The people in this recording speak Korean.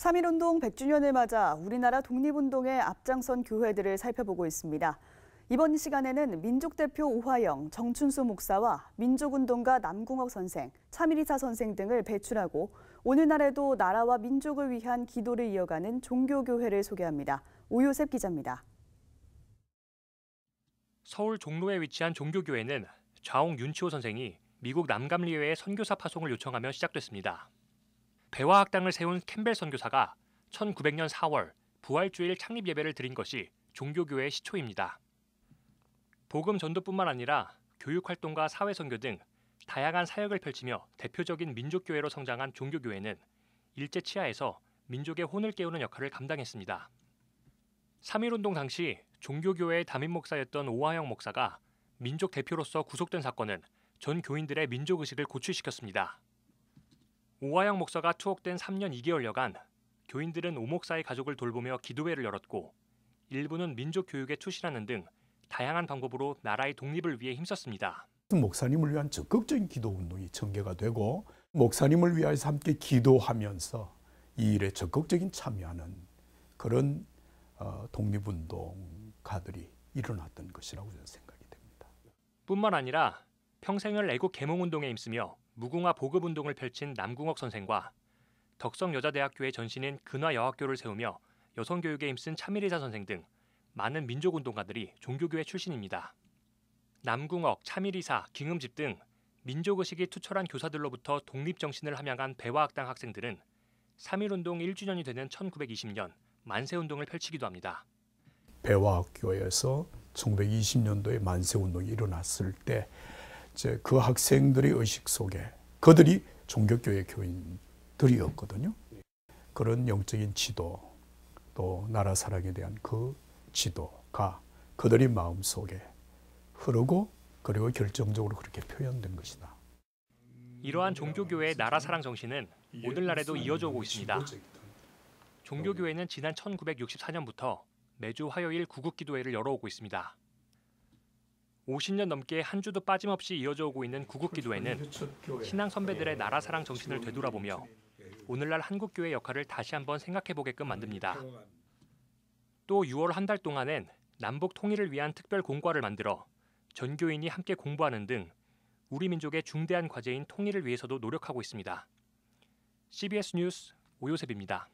3.1운동 100주년을 맞아 우리나라 독립운동의 앞장선 교회들을 살펴보고 있습니다. 이번 시간에는 민족대표 오화영, 정춘수 목사와 민족운동가 남궁옥 선생, 차미리사 선생 등을 배출하고 오늘날에도 나라와 민족을 위한 기도를 이어가는 종교교회를 소개합니다. 오요셉 기자입니다. 서울 종로에 위치한 종교교회는 좌홍 윤치호 선생이 미국 남감리회에 선교사 파송을 요청하며 시작됐습니다. 배화학당을 세운 캠벨 선교사가 1900년 4월 부활주일 창립 예배를 드린 것이 종교교의 회 시초입니다. 복음 전도뿐만 아니라 교육활동과 사회선교 등 다양한 사역을 펼치며 대표적인 민족교회로 성장한 종교교회는 일제 치하에서 민족의 혼을 깨우는 역할을 감당했습니다. 3.1운동 당시 종교교회의 담임 목사였던 오하영 목사가 민족 대표로서 구속된 사건은 전 교인들의 민족의식을 고취시켰습니다. 오화영 목사가 투옥된 3년 2개월여간 교인들은 오 목사의 가족을 돌보며 기도회를 열었고 일부는 민족 교육에 투신하는 등 다양한 방법으로 나라의 독립을 위해 힘썼습니다. 목사님을 위한 적극적인 기도 운동이 전개가 되고 목사님을 위하여 함께 기도하면서 이 일에 적극적인 참여하는 그런 어, 독립운동가들이 일어났던 것이라고 저는 생각이 됩니다. 뿐만 아니라 평생을 애국 개몽운동에 힘쓰며 무궁화 보급 운동을 펼친 남궁옥 선생과 덕성여자대학교의 전신인 근화여학교를 세우며 여성 교육에 힘쓴 차미리사 선생 등 많은 민족 운동가들이 종교교회 출신입니다. 남궁옥, 차미리사, 김음집 등 민족의식이 투철한 교사들로부터 독립정신을 함양한 배화학당 학생들은 3.1운동 1주년이 되는 1920년 만세운동을 펼치기도 합니다. 배화학교에서 1920년도에 만세운동이 일어났을 때 이제 그 학생들의 의식 속에 그들이 종교교회 교인들이었거든요. 그런 영적인 지도 또 나라 사랑에 대한 그 지도가 그들의 마음 속에 흐르고 그리고 결정적으로 그렇게 표현된 것이다. 이러한 종교교회의 나라 사랑 정신은 오늘날에도 이어져 오고 있습니다. 종교교회는 지난 1964년부터 매주 화요일 구국기도회를 열어오고 있습니다. 50년 넘게 한 주도 빠짐없이 이어져 오고 있는 구국기도회는 그렇죠. 신앙 선배들의 네. 나라 사랑 정신을 되돌아보며 오늘날 한국교회 역할을 다시 한번 생각해보게끔 음, 만듭니다. 또 6월 한 달 동안엔 남북 통일을 위한 특별 공과를 만들어 전교인이 함께 공부하는 등 우리 민족의 중대한 과제인 통일을 위해서도 노력하고 있습니다. CBS 뉴스 오요셉입니다.